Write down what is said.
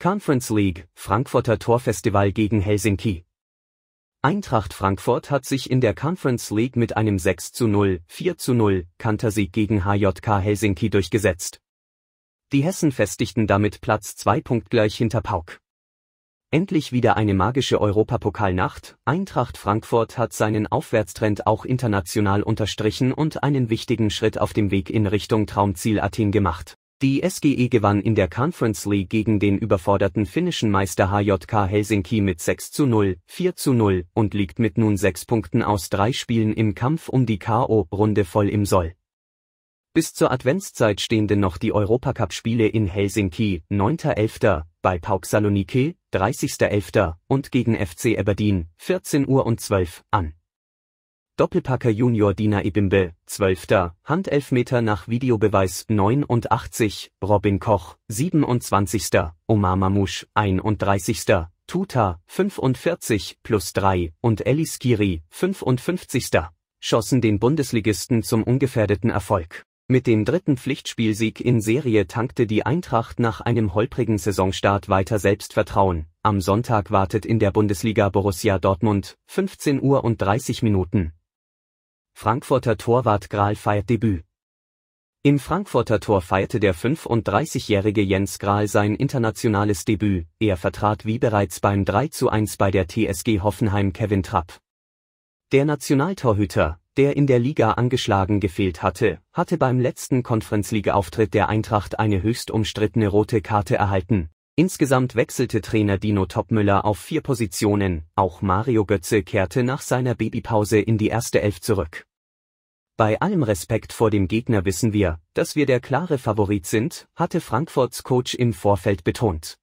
Conference League, Frankfurter Torfestival gegen Helsinki. Eintracht Frankfurt hat sich in der Conference League mit einem 6 zu 0, 4 zu 0 Kantersieg gegen HJK Helsinki durchgesetzt. Die Hessen festigten damit Platz 2 punktgleich hinter Pauk. Endlich wieder eine magische Europapokalnacht. Eintracht Frankfurt hat seinen Aufwärtstrend auch international unterstrichen und einen wichtigen Schritt auf dem Weg in Richtung Traumziel Athen gemacht. Die SGE gewann in der Conference League gegen den überforderten finnischen Meister HJK Helsinki mit 6 zu 0, 4 zu 0 und liegt mit nun sechs Punkten aus drei Spielen im Kampf um die K.O.-Runde voll im Soll. Bis zur Adventszeit stehen denn noch die Europacup-Spiele in Helsinki, 9.11., bei Pauk Saloniki, 30.11. und gegen FC Aberdeen, 14 Uhr und 12, an. Doppelpacker Junior Dina Ibimbe, 12. Handelfmeter nach Videobeweis 89, Robin Koch, 27. Omar Mamouche, 31. Tuta, 45 plus 3 und Elis Skiri, 55. schossen den Bundesligisten zum ungefährdeten Erfolg. Mit dem dritten Pflichtspielsieg in Serie tankte die Eintracht nach einem holprigen Saisonstart weiter Selbstvertrauen. Am Sonntag wartet in der Bundesliga Borussia Dortmund, 15 Uhr und 30 Minuten, Frankfurter Torwart Grahl feiert Debüt. Im Frankfurter Tor feierte der 35-jährige Jens Grahl sein internationales Debüt, er vertrat wie bereits beim 3 zu 1 bei der TSG Hoffenheim Kevin Trapp. Der Nationaltorhüter, der in der Liga angeschlagen gefehlt hatte, hatte beim letzten konferenzliga auftritt der Eintracht eine höchst umstrittene rote Karte erhalten. Insgesamt wechselte Trainer Dino Topmüller auf vier Positionen, auch Mario Götze kehrte nach seiner Babypause in die erste Elf zurück. Bei allem Respekt vor dem Gegner wissen wir, dass wir der klare Favorit sind, hatte Frankfurts Coach im Vorfeld betont